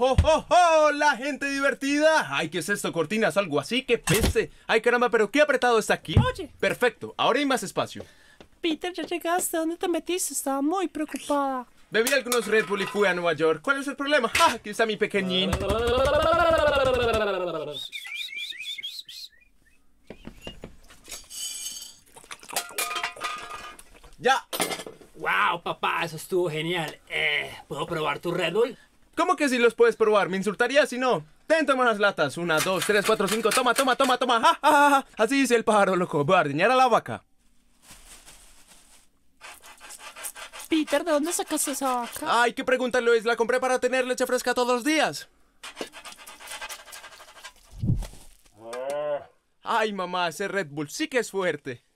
¡Oh, oh, oh! ¡La gente divertida! ¡Ay, qué es esto! Cortinas, algo así, ¡Qué pese! ¡Ay, caramba, pero qué apretado está aquí! Oye. Perfecto, ahora hay más espacio. Peter, ya llegaste. ¿Dónde te metiste? Estaba muy preocupada. Bebí algunos Red Bull y fui a Nueva York. ¿Cuál es el problema? ¡Ah! Aquí está mi pequeñín. ¡Ya! ¡Wow, papá! Eso estuvo genial. Eh, ¿Puedo probar tu Red Bull? ¿Cómo que si los puedes probar? ¿Me insultarías si no? Ten, toma las latas. Una, dos, tres, cuatro, cinco. Toma, toma, toma, toma. Así dice el pájaro loco. Voy a la vaca. Peter, ¿de dónde sacaste esa vaca? Ay, qué pregunta, Luis. La compré para tener leche fresca todos los días. Ah. Ay, mamá, ese Red Bull sí que es fuerte.